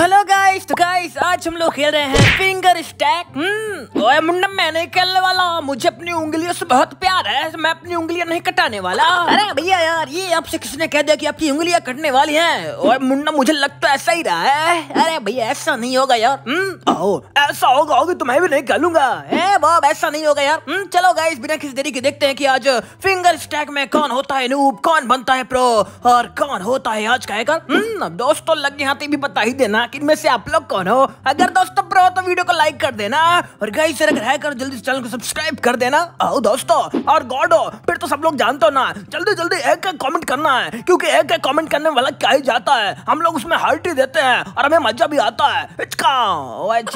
Hello guys तो guys आज हम लोग खेल रहे हैं फिंगर स्टैक हम्म ओए मैं नहीं खेलने वाला मुझे अपनी उंगलियों से बहुत प्यार है मैं अपनी उंगलियां नहीं कटाने वाला अरे भैया यार ये आपसे किसने कह दिया कि आपकी उंगलियां कटने वाली हैं और मुन्ना मुझे लगता तो ऐसा ही रहा है अरे भैया ऐसा नहीं होगा यार हम्म, ऐसा होगा होगी तो मैं भी नहीं खेलूंगा है बॉब ऐसा नहीं होगा यार हम्म, चलो गाइस बिना किसी देरी के देखते हैं कि आज फिंगर स्टैक में कौन होता है नूब कौन बनता है प्रो और कौन होता है आज का हैकर हम्म, दोस्तों लगे हाथी भी बता ही देना आखिर में से आप लोग कौन हो अगर दोस्तों प्रो तो वीडियो को लाइक कर देना और गाइस अगर है करो जल्दी चैनल को सब्सक्राइब कर देना आओ दोस्तों और गॉड हो फिर तो सब लोग जानते हो ना जल्दी जल्दी एक एक कॉमेंट करना है क्योंकि एक एक कॉमेंट करने वाला क्या ही जाता है हम लोग उसमें हार्ट ही देते हैं और हमें मजा भी आता है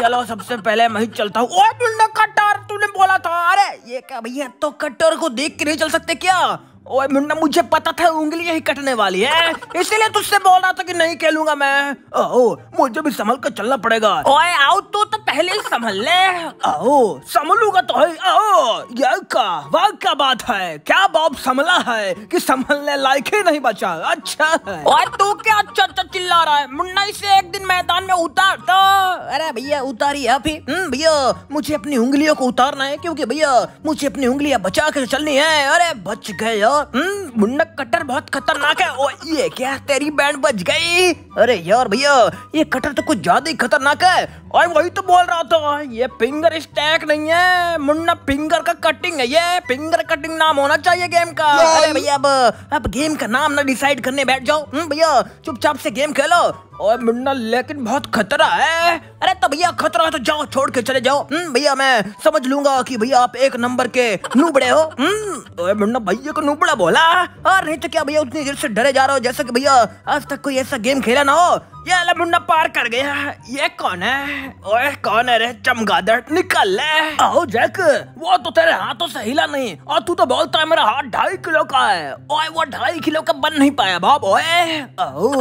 चलो सबसे पहले मैं ही चलता हूँ कट्टर तूने बोला था अरे ये क्या भैया तो कट्टर को देख के नहीं चल सकते क्या ओए मुन्ना मुझे पता था उंगली यही कटने वाली है इसीलिए तुझसे बोल रहा था कि नहीं खेलूंगा मैं ओ मुझे भी संभल कर चलना पड़ेगा ओए आओ तो तो पहले ही संभल ले आओ संभलूंगा तो है आओ यार का वाह क्या बात है क्या बाप संभला है कि संभलने लायक ही नहीं बचा अच्छा है तू क्या अच्छा अच्छा चिल्ला रहा है मुन्ना इसे एक दिन मैदान में उतार तो अरे भैया उतारी आप ही हम्म, भैया मुझे अपनी उंगलियों को उतारना है क्योंकि भैया मुझे अपनी उंगलियां बचा कर चलनी है अरे बच गए हम्म मुन्ना कटर बहुत खतरनाक है ओ ये क्या तेरी बैंड बज गई अरे यार भैया ये कटर तो कुछ ज्यादा ही खतरनाक है और वही तो बोल रहा था ये फिंगर स्टैक नहीं है मुन्ना फिंगर का कटिंग है ये फिंगर कटिंग नाम होना चाहिए गेम का अरे भैया अब अब गेम का नाम ना डिसाइड करने बैठ जाओ हम्म, भैया चुपचाप से गेम खेलो ओए मुन्ना लेकिन बहुत खतरा है अरे तो भैया खतरा तो जाओ छोड़ के चले जाओ हम्म, भैया मैं समझ लूंगा कि भैया आप एक नंबर के नूबड़े हो हम्म, ओए मुन्ना भैया को नूबड़ा बोला और नहीं तो क्या भैया उतनी देर से डरे जा रहे हो जैसे कि भैया आज तक कोई ऐसा गेम खेला ना हो ये अला मुन्ना पार कर गया ये कौन है ओए कौन है रे चमगादड़ निकल ले आओ जैक वो तो तेरे हाथों से हिला नहीं और तू तो बोलता है मेरा हाथ ढाई किलो का है ओए वो ढाई किलो का बन नहीं पाया बाप ओए आओ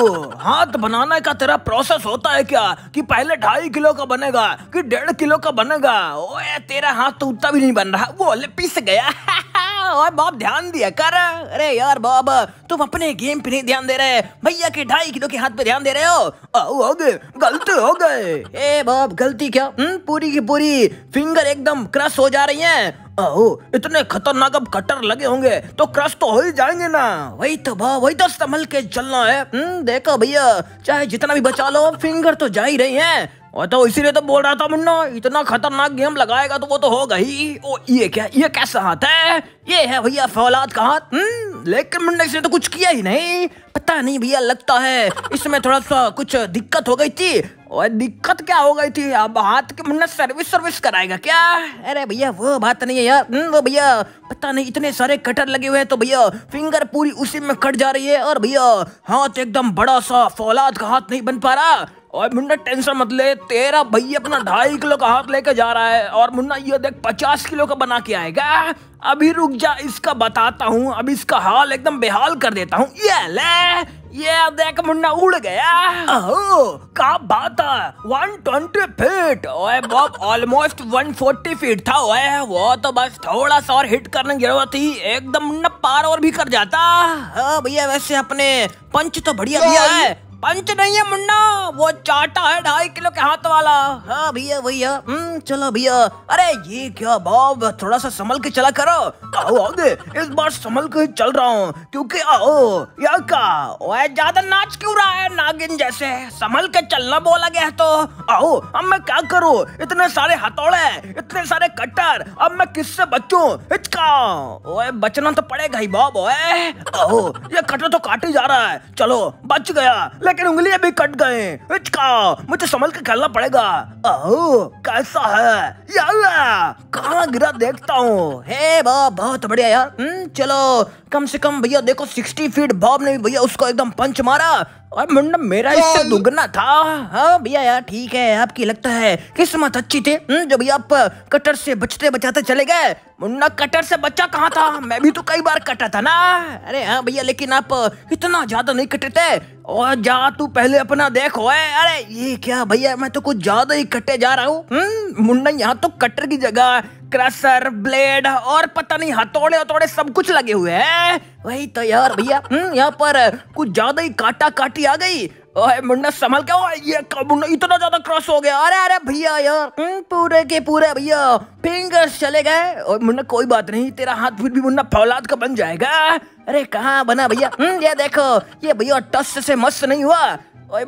हाथ बनाना का तेरा प्रोसेस होता है क्या कि पहले ढाई किलो का बनेगा कि डेढ़ किलो का बनेगा ओए तेरा हाथ तो उतना भी नहीं बन रहा वो ले पिस गया और बॉब ध्यान दिया कर अरे यार बॉब तुम अपने गेम पे नहीं ध्यान दे रहे भैया के ढाई किलो के हाथ पे ध्यान दे रहे हो आओगे गलती हो गए ए बॉब गलती क्या हुँ? हम्म, पूरी की पूरी फिंगर एकदम क्रश हो जा रही है आओ इतने खतरनाक अब कटर लगे होंगे तो क्रश तो हो ही जाएंगे ना वही तो भाव वही तो संभल के चलना है हम्म, देखो भैया चाहे जितना भी बचा लो फिंगर तो जा ही रही है और तो इसीलिए तो बोल रहा था मुन्ना इतना खतरनाक गेम लगाएगा तो वो तो होगा ही ओ ये क्या ये कैसा हाथ है ये है भैया फौलाद का हाथ हम्म, लेकिन मुन्ना इसने तो कुछ किया ही नहीं पता नहीं भैया लगता है इसमें थोड़ा सा कुछ दिक्कत हो गई थी और दिक्कत क्या हो गई थी अब हाथ के मुन्ना सर्विस सर्विस कराएगा क्या अरे भैया वो बात नहीं है यार हम्म, वो भैया पता नहीं इतने सारे कटर लगे हुए हैं तो भैया फिंगर पूरी उसी में कट जा रही है और भैया हाथ एकदम बड़ा सा फौलाद का हाथ नहीं बन पा रहा और मुन्ना टेंशन मत ले तेरा भैया अपना ढाई किलो का हाथ लेके जा रहा है और मुन्ना ये देख पचास किलो का बना के आएगा अभी रुक जा इसका बताता हूँ अब इसका हाल एकदम बेहाल कर देता हूँ ये ले ये देख मुन्ना उड़ गया ओह बात है ट्वेंटी फीट ओए बॉब ऑलमोस्ट फोर्टी फीट था ओए वो तो बस थोड़ा सा और हिट करने की जरूरत थी एकदम मुन्ना पार और भी कर जाता हाँ, भैया वैसे अपने पंच तो बढ़िया दिया हाँ, है पंच नहीं है मुन्ना वो चाटा है ढाई किलो के हाथ वाला हाँ भैया भैया हम्म, चलो भैया अरे ये क्या बाब थोड़ा सा संभल के चला करो आओ आगे इस बार संभल के चल रहा हूँ क्योंकि आओ यहाँ का ओए ज्यादा नाच क्यों रहा है नागिन जैसे संभल के चलना बोला गया तो आओ अब मैं क्या करूँ इतने सारे हथौड़े इतने सारे कट्टर अब मैं किससे बचू हिचका ओए बचना तो पड़ेगा ही बाब ओए आओ ये कटर तो काटे जा रहा है चलो बच गया लेकिन उंगलियां भी कट गए हिचका मुझे संभल के खेलना पड़ेगा अहो कैसा है यार कहाँ गिरा देखता हूँ हे बहुत बढ़िया यार हम्म, चलो कम से कम भैया देखो सिक्सटी फीट बॉब ने भी भैया उसको एकदम पंच मारा और मुंडा मेरा इससे दुगना था हाँ भैया यार ठीक है आपकी लगता है किस्मत अच्छी थी हम्म, जब भैया आप कटर से बचते बचाते चले गए मुन्ना कटर से बचा कहाँ था मैं भी तो कई बार कटा था ना अरे हाँ भैया लेकिन आप इतना ज्यादा नहीं कटे थे और जा तू पहले अपना देखो है अरे ये क्या भैया मैं तो कुछ ज्यादा ही कटे जा रहा हूँ हम्म, मुन्ना यहाँ तो कटर की जगह क्रशर ब्लेड और पता नहीं हथौड़े हथौड़े सब कुछ लगे हुए हैं वही तो यार भैया हम्म, यहाँ पर कुछ ज्यादा ही काटा काटी आ गई ओए मुन्ना संभल के ये मुन्ना इतना ज्यादा क्रॉस हो गया अरे अरे भैया यार हम्म, पूरे के पूरे भैया फिंगर्स चले गए और मुन्ना कोई बात नहीं तेरा हाथ फिर भी मुन्ना फौलाद का बन जाएगा अरे कहाँ बना भैया हम्म, ये देखो ये भैया टस से मस्त नहीं हुआ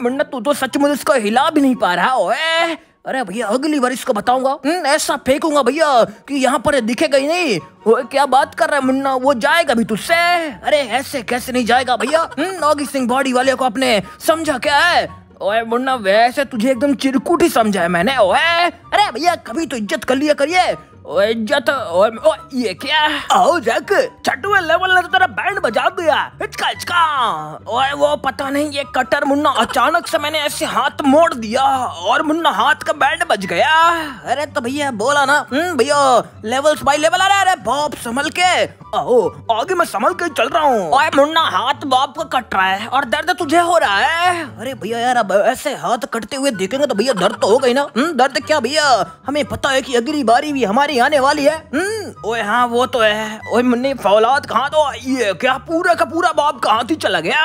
मुन्ना तू तो सच सचमुच उसको हिला भी नहीं पा रहा ओए अरे भैया अगली बार इसको बताऊंगा हम्म, ऐसा फेंकूंगा भैया कि यहाँ पर दिखेगा ही नहीं वो क्या बात कर रहा है मुन्ना वो जाएगा भी तुझसे अरे ऐसे कैसे नहीं जाएगा भैया हम्म, सिंह बॉडी वाले को अपने समझा क्या है ओए मुन्ना वैसे तुझे एकदम चिरकुटी समझा है मैंने ओए अरे भैया कभी तो इज्जत कर लिया करिए ओए जत ओए ओ, ये क्या आओ जक छठवे लेवल ने तो तेरा बैंड बजा दिया हिचका हिचका ओए वो पता नहीं ये कटर मुन्ना अचानक से मैंने ऐसे हाथ मोड़ दिया और मुन्ना हाथ का बैंड बज गया अरे तो भैया बोला ना हम्म, भैया लेवल्स बाय लेवल आ रहे अरे बॉब संभल के आओ आगे मैं संभल के चल रहा हूँ मुन्ना हाथ बाप का कट रहा है और दर्द तुझे हो रहा है अरे भैया यार अब ऐसे हाथ कटते हुए देखेंगे तो भैया दर्द तो हो गई ना न, हम्म, दर्द क्या भैया हमें पता है की अगली बारी भी हमारी आने वाली है हम्म, ओए हाँ वो तो है ओए मुन्ने फौलाद कहाँ तो आई है क्या पूरा का पूरा बाप कहाँ थी चला गया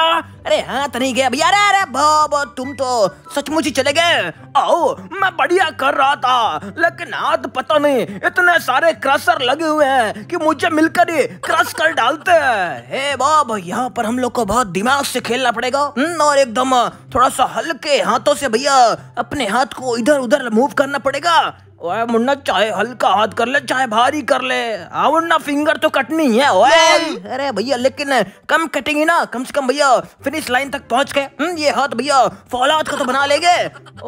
अरे हाथ तो नहीं गया भैया अरे अरे बाबा तुम तो सचमुच ही चले गए आओ मैं बढ़िया कर रहा था लेकिन हाथ पता नहीं इतने सारे क्रसर लगे हुए हैं कि मुझे मिलकर क्रश कर डालते हैं हे बाब यहाँ पर हम लोग को बहुत दिमाग से खेलना पड़ेगा हम्म, और एकदम थोड़ा सा हल्के हाथों से भैया अपने हाथ को इधर उधर मूव करना पड़ेगा ओए मुन्ना चाहे हल्का हाथ कर ले चाहे भारी कर ले हाँ मुन्ना फिंगर तो कटनी है ओए अरे भैया लेकिन कम कटेंगे ना कम से कम भैया फिनिश लाइन तक पहुंच के हम्म, ये हाथ भैया फौलाद का तो बना लेंगे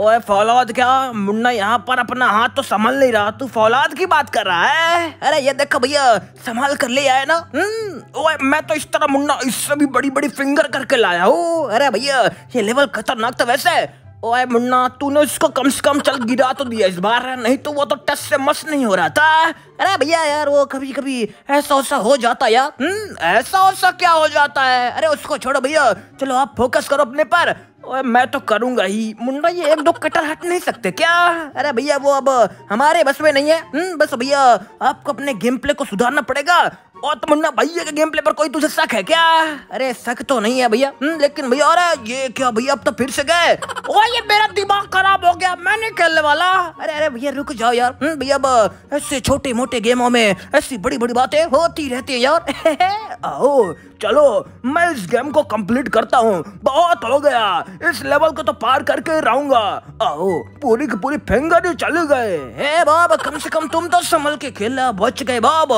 ओए फौलाद क्या मुन्ना यहाँ पर अपना हाथ तो संभल नहीं रहा तू फौलाद की बात कर रहा है अरे ये देखो भैया संभाल कर ले आया ना हम्म, ओए मैं तो इस तरह मुन्ना इससे भी बड़ी बड़ी फिंगर करके लाया हूँ अरे भैया ये लेवल खतरनाक तो वैसे है ओए मुन्ना तूने उसको कम से कम चल गिरा तो दिया इस बार नहीं तो वो तो टस से मस नहीं हो रहा था अरे भैया यार वो कभी कभी ऐसा ऐसा हो जाता यार हम्म, ऐसा ऐसा क्या हो जाता है अरे उसको छोड़ो भैया चलो आप फोकस करो अपने पर ओए मैं तो करूंगा ही मुन्ना ये एक दो कटर हट नहीं सकते क्या अरे भैया वो अब हमारे बस में नहीं है हम्म, बस भैया आपको अपने गेम प्ले को सुधारना पड़ेगा और तमन्ना भैया के गेम प्ले पर कोई तुझे शक है क्या अरे शक तो नहीं है भैया हम्म, लेकिन भैया अरे ये क्या भैया अब तो फिर से गए ओ ये मेरा दिमाग खराब हो गया मैं नहीं खेलने वाला अरे अरे भैया रुक जाओ यार हम्म, भैया अब ऐसे छोटे मोटे गेमों में ऐसी बड़ी बड़ी बातें होती रहती है यार आओ चलो मैं इस गेम को कंप्लीट करता हूँ बहुत हो गया इस लेवल को तो पार करके ही रहूंगा आओ पूरी की पूरी फिंगर ही चले गए हे बाब कम से कम तुम तो संभल के खेला बच गए बाब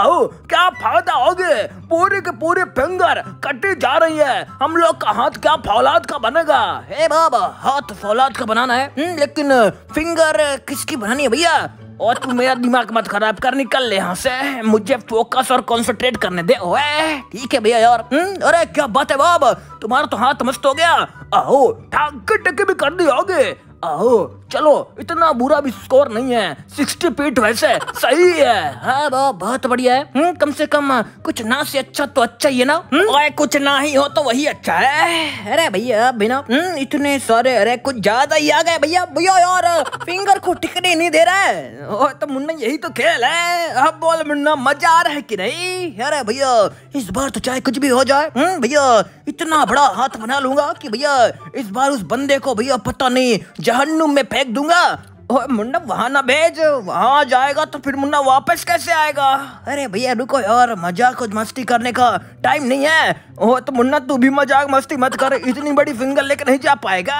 आओ क्या फायदा हो गए पूरी की पूरी फिंगर कटी जा रही है हम लोग का हाथ क्या फौलाद का बनेगा हे बाब हाथ फौलाद का बनाना है हम्म, लेकिन फिंगर किसकी बनानी है भैया और तू मेरा दिमाग मत खराब कर निकल ले यहाँ से मुझे फोकस और कॉन्सेंट्रेट करने दे ओए ठीक है भैया यार हम्म, अरे क्या बात है बाब तुम्हारा तो हाथ मस्त हो गया आओ ठाक के टके भी कर दियोगे आओ चलो इतना बुरा भी स्कोर नहीं है सिक्सटी पीट वैसे सही है हाँ बा, बहुत बढ़िया है हुँ, हम्म, कम से कम कुछ ना से अच्छा तो अच्छा ही है ना और हम्म। कुछ ना ही हो तो वही अच्छा है अरे भैया बिना हम्म, इतने सारे अरे कुछ ज्यादा ही आ गए भैया भैया यार फिंगर को टिकने नहीं दे रहा है और तो मुन्ना यही तो खेल है अब बोल मुन्ना मजा आ रहा है की नहीं अरे भैया इस बार तो चाहे कुछ भी हो जाए भैया इतना बड़ा हाथ बना लूंगा की भैया इस बार उस बंदे को भैया पता नहीं जहन्नुम में फेंक दूंगा ओए मुन्ना वहाँ ना भेज वहाँ जाएगा तो फिर मुन्ना वापस कैसे आएगा अरे भैया रुको यार मजाक कुछ मस्ती करने का टाइम नहीं है ओ तो मुन्ना तू भी मजाक मस्ती मत कर इतनी बड़ी फिंगर लेकर नहीं जा पाएगा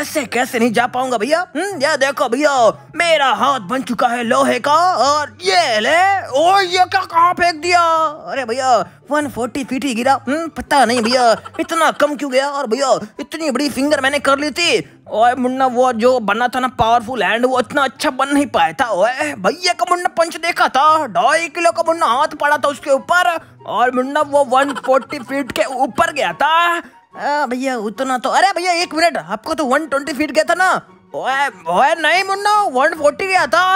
ऐसे कैसे नहीं जा पाऊंगा भैया हम्म, ये देखो भैया मेरा हाथ बन चुका है लोहे का और ये ले ओ ये क्या कहाँ फेंक दिया अरे भैया 140 फीट ही गिरा हम्म, पता नहीं भैया इतना कम क्यों गया और भैया इतनी बड़ी फिंगर मैंने कर ली थी ओए मुन्ना वो जो बना था ना पावरफुल हैंड वो इतना अच्छा बन नहीं पाया था ओए भैया का मुन्ना पंच देखा था ढाई किलो का मुन्ना हाथ पड़ा था उसके ऊपर और मुन्ना वो 140 फीट के ऊपर गया था भैया उतना तो अरे भैया एक मिनट आपको तो 120 फीट गया था ना ओए ओए नहीं मुन्ना 140 गया था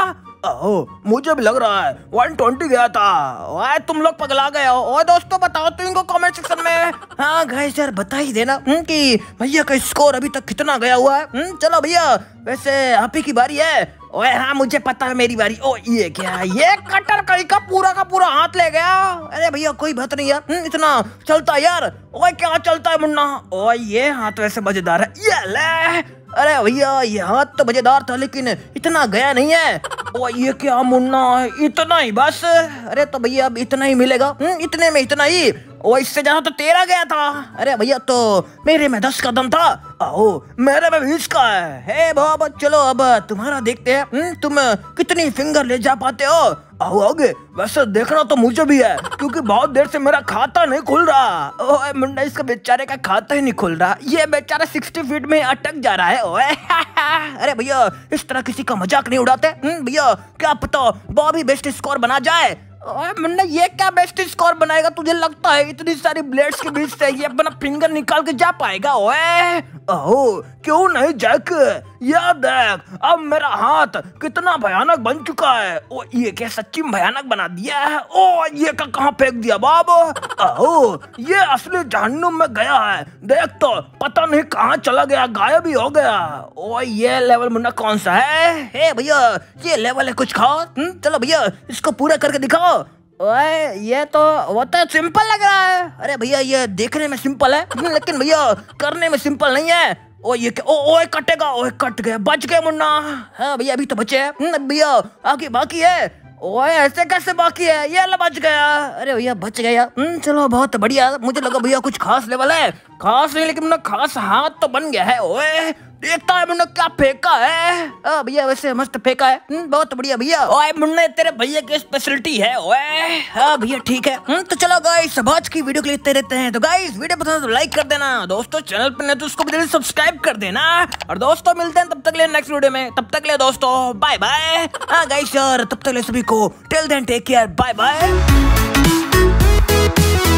ओ, मुझे भी लग रहा है वन ट्वेंटी गया था ओए तुम लोग पगला गए हो ओए दोस्तों बताओ तुम इनको कमेंट सेक्शन में हाँ गाइस यार बता ही देना हम्म, कि भैया का स्कोर अभी तक कितना गया हुआ है हुँ? हम्म, चलो भैया वैसे आप ही की बारी है ओए हाँ मुझे पता है मेरी बारी ओ ये क्या ये कटर कहीं का पूरा का पूरा हाथ ले गया अरे भैया कोई बात नहीं यार हम्म, इतना चलता यार ओए क्या चलता है मुन्ना ओए ये हाथ वैसे मजेदार है ये ले अरे भैया ये हाथ तो मजेदार था लेकिन इतना गया नहीं है ओ ये क्या मुन्ना है इतना ही बस अरे तो भैया अब इतना ही मिलेगा हम्म इतने में इतना ही ओ इससे ज्यादा तो तेरा गया था अरे भैया तो मेरे में दस कदम था आओ मेरे में बीस का है हे बाबा चलो अब तुम्हारा देखते हैं हम्म तुम कितनी फिंगर ले जा पाते हो आओगे वैसे देखना तो मुझे भी है क्योंकि बहुत देर से मेरा खाता नहीं खुल रहा ओए मुंडा इसका बेचारे का खाता ही नहीं खुल रहा ये बेचारा सिक्सटी फीट में अटक जा रहा है ओए अरे भैया इस तरह किसी का मजाक नहीं उड़ाते हम्म, भैया क्या पता बॉबी बेस्ट स्कोर बना जाए मुन्ना ये क्या बेस्ट स्कोर बनाएगा तुझे लगता है इतनी सारी ब्लेड्स के बीच से ये अपना फिंगर निकाल के जा पाएगा ओए ओह क्यों नहीं जैक यह देख अब मेरा हाथ कितना भयानक बन चुका है ओ ये क्या सच्ची भयानक बना दिया है ओ ये का कहाँ फेंक दिया बाब ओ ये असली जहन्नुम में गया है देख तो पता नहीं कहाँ चला गया गायब ही हो गया ओ ये लेवल मुन्ना कौन सा है हे भैया ये लेवल है कुछ खाओ हम्म, चलो भैया इसको पूरा करके दिखाओ ओए ये तो वो तो सिंपल लग रहा है अरे भैया ये देखने में सिंपल है लेकिन भैया करने में सिंपल नहीं है ओ ये क्या ओ ओए कटेगा ओए कट गया बच गया मुन्ना हाँ भैया अभी तो बचे हैं हम्म, भैया आगे बाकी है ओए ऐसे कैसे बाकी है ये ला बच गया अरे भैया बच गया हम्म, चलो बहुत बढ़िया मुझे लगा भैया कुछ खास लेवल है खास नहीं लेकिन मुन्ना खास हाथ तो बन गया है ओए देखता है मुन्ना क्या फेंका है भैया वैसे मस्त फेंका है न, हम्म, बहुत बढ़िया भैया ओए मुन्ने तेरे भैया की स्पेशलिटी है ओए हाँ भैया ठीक है न, हम्म, तो चलो गाइस आज की वीडियो के लिए रहते हैं तो गाइस वीडियो पसंद तो लाइक कर देना दोस्तों चैनल पर नहीं तो उसको भी सब्सक्राइब कर देना और दोस्तों मिलते हैं तब तक ले नेक्स्ट वीडियो में तब तक ले दोस्तों बाय बाय हाँ गाइस यार तब तक ले सभी को tell then take care bye bye